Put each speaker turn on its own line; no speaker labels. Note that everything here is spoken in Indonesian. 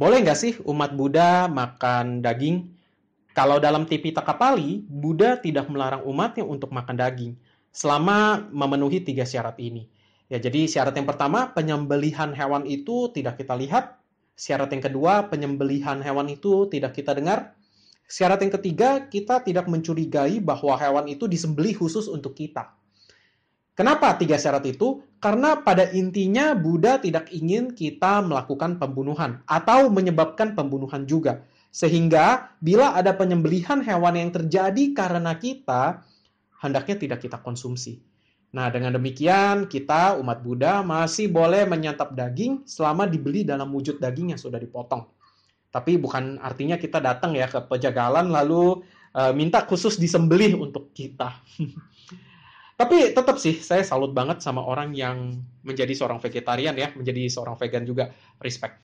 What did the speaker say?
Boleh nggak sih umat Buddha makan daging? Kalau dalam Tipitaka Pali, Buddha tidak melarang umatnya untuk makan daging selama memenuhi tiga syarat ini. Ya, jadi syarat yang pertama, penyembelihan hewan itu tidak kita lihat. Syarat yang kedua, penyembelihan hewan itu tidak kita dengar. Syarat yang ketiga, kita tidak mencurigai bahwa hewan itu disembelih khusus untuk kita. Kenapa tiga syarat itu? Karena pada intinya Buddha tidak ingin kita melakukan pembunuhan atau menyebabkan pembunuhan juga. Sehingga bila ada penyembelihan hewan yang terjadi karena kita, hendaknya tidak kita konsumsi. Nah, dengan demikian kita umat Buddha masih boleh menyantap daging selama dibeli dalam wujud daging yang sudah dipotong. Tapi bukan artinya kita datang ya ke pejagalan lalu e, minta khusus disembelih untuk kita. tapi tetap sih saya salut banget sama orang yang menjadi seorang vegetarian ya menjadi seorang vegan juga respect